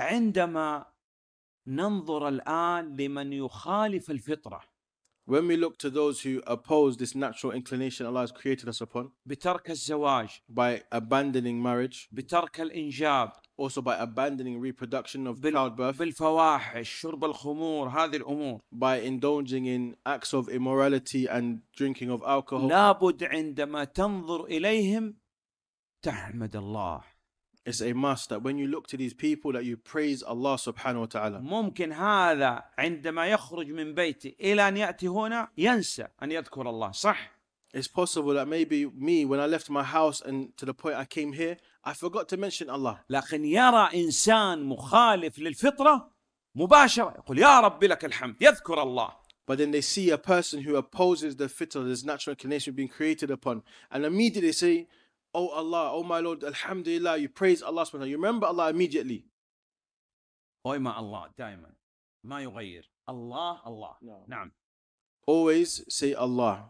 عندما ننظر الآن لمن يخالف الفطرة When we look to those who oppose this natural inclination Allah has created us upon بترك الزواج by abandoning marriage بترك الإنجاب also by abandoning reproduction of بال, childbirth بالفواحش شرب الخمور هذه الأمور by indulging in acts of immorality and drinking of alcohol لابد عندما تنظر إليهم تحمد الله It's a must that when you look to these people that you praise Allah subhanahu wa ta'ala. ممكن هذا عندما يخرج من بيته إلى أن يأتي هنا ينسى أن يذكر الله صح؟ It's possible that maybe me when I left my house and to the point I came here I forgot to mention Allah. لكن يرى إنسان مخالف للفطرة مباشرة يقول يا رب لك الحمد يذكر الله. But then they see a person who opposes the fitrah, this natural inclination being created upon, and immediately say, Oh Allah, oh my Lord, Alhamdulillah, you praise Allah subhanahu you remember Allah immediately. Allah, diamond. دائما ما يغير Allah, Allah. no. No. always say Allah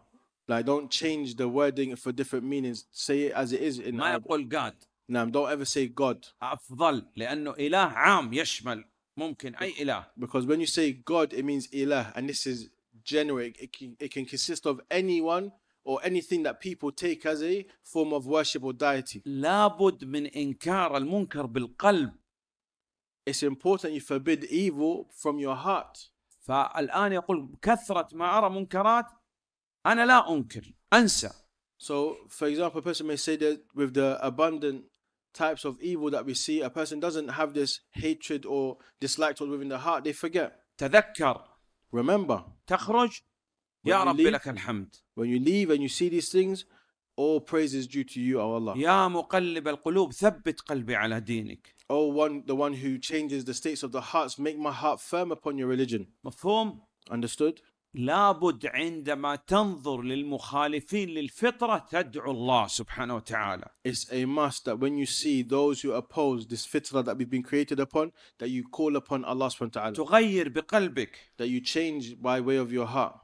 like don't change the wording for different meanings say it as it is in ما يقول God نعم don't ever say God أفضل لأنه إله عام يشمل ممكن أي إله because when you say God it means إله and this is generic it can, it can consist of anyone or anything that people take as a form of worship or deity. لابد من إنكار المنكر بالقلب. It's important you forbid evil from your heart. فالآن يقول كثرة ما أرى منكرات أنا لا أنكر أنسى. So for example a person may say that with the abundant types of evil that we see a person doesn't have this hatred or dislike towards within the heart they forget. تذكر. Remember. تخرج when When you leave and you see these things, all praise is due to you, O Allah. يا مقلب القلوب ثبت قلبي على دينك. O one, the one who changes the states of the hearts, make my heart firm upon your religion. مفهوم؟ Understood? لابد عندما تنظر للمخالفين للفطرة تدعو الله سبحانه وتعالى. It's a must that when you see those who oppose this fitra that we've been created upon, that you call upon Allah subhanahu wa ta'ala. تغير بقلبك. That you change by way of your heart.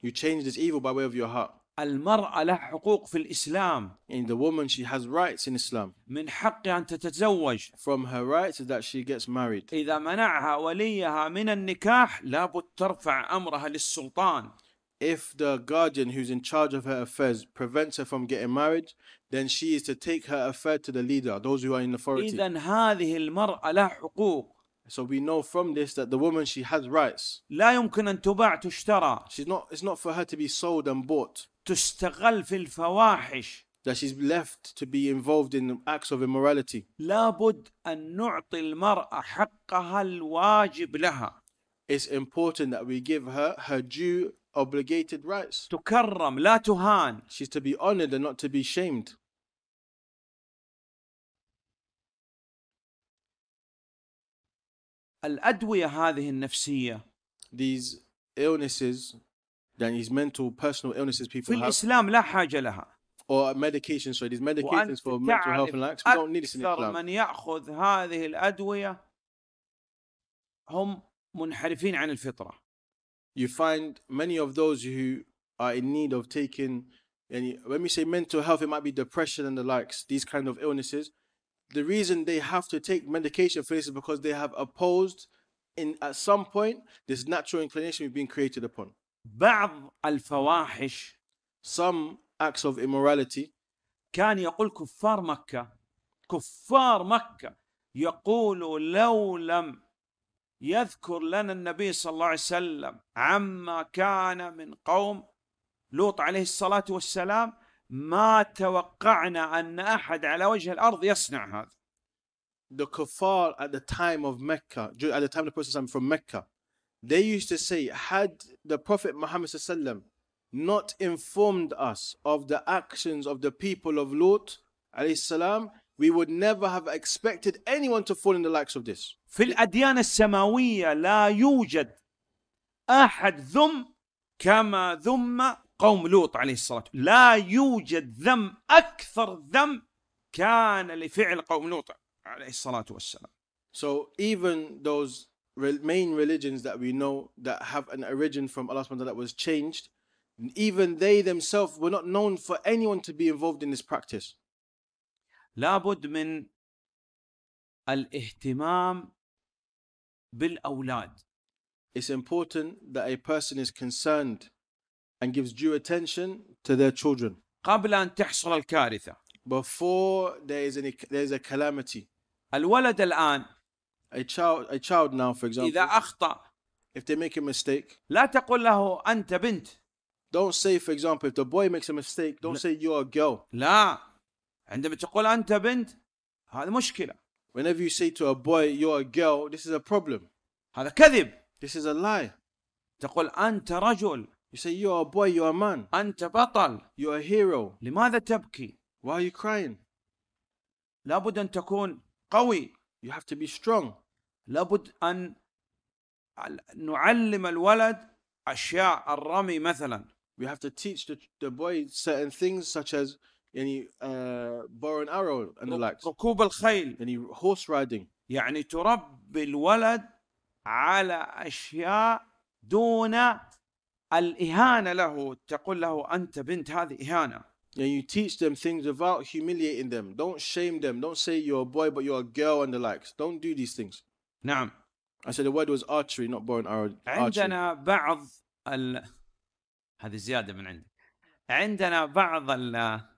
You change this evil by way of your heart. المرأة لها حقوق في الإسلام. the woman, she has rights in Islam. من حقها أن تتزوج. From her rights so that she gets married. إذا منعها وليها من النكاح لابد ترفع أمرها للسلطان. If the guardian who's in charge of her affairs prevents her from getting married, then she is to take her affair to the leader, those who are in authority. إذا هذه المرأة لها حقوق. So we know from this that the woman she has rights. لا يمكن أن تباع تشترى. She's not. It's not for her to be sold and bought. تستغل في الفواحش. That she's left to be involved in acts of immorality. لابد أن نعطي المرأة حقها الواجب لها. It's important that we give her her due obligated rights. تكرم لا تهان. She's to be honored and not to be shamed. الادويه هذه النفسيه these illnesses then is mental personal illnesses people في الاسلام لا حاجه لها or medications so these medications for mental health and like we don't need this in Islam من ياخذ هذه الادويه هم منحرفين عن الفطره you find many of those who are in need of taking يعني when we say mental health it might be depression and the likes these kind of illnesses the reason they have to take medication for this is because they have opposed in at some point this natural inclination we've been created upon. بعض الفواحش some acts of immorality كان يقول كفار مكة كفار مكة يقول لو لم يذكر لنا النبي صلى الله عليه وسلم عما كان من قوم لوط عليه الصلاة والسلام ما توقعنا ان احد على وجه الارض يصنع هذا. The kuffar at the time of Mecca, at the time of the Prophet from Mecca, they used to say, had the Prophet Muhammad not informed us of the actions of the people of Lut, السلام, we would never have expected anyone to fall in the likes of this. في الأديان السماوية لا يوجد أحد ذم كما ذم قوم لوط عليه الصلاة لا يوجد ذنب أكثر ذنب كان لفعل قوم لوط عليه الصلاة والسلام So even those main religions that we know that have an origin from Allah SWT that was changed, even they themselves were not known for anyone to be involved in this practice. لابد من الاهتمام بالأولاد. It's important that a person is concerned and gives due attention to their children قبل أن تحصل الكارثة before there is any there is a calamity الولد الآن a child a child now for example إذا أخطأ if they make a mistake لا تقل له أنت بنت don't say for example if the boy makes a mistake don't say you're a girl لا عندما تقول أنت بنت هذا مشكلة whenever you say to a boy you're a girl this is a problem هذا كذب this is a lie تقول أنت رجل you say you are a boy, you are a man. أنت بطل. You are a hero. لماذا تبكي؟ Why are you crying? لابد أن تكون قوي. You have to be strong. لابد أن نعلم الولد أشياء الرمي مثلا. We have to teach the, the boy certain things such as يعني uh, bow and arrow and the likes. ركوب الخيل. يعني horse riding. يعني تربي الولد على أشياء دون الإهانة له تقول له أنت بنت هذه إهانة And you teach them things without humiliating them. Don't shame them. Don't say you're a boy but you're a girl and the likes. Don't do these things. نعم. I said the word was archery, not bow and arrow. عندنا بعض ال... هذه زيادة من عندك. عندنا بعض ال...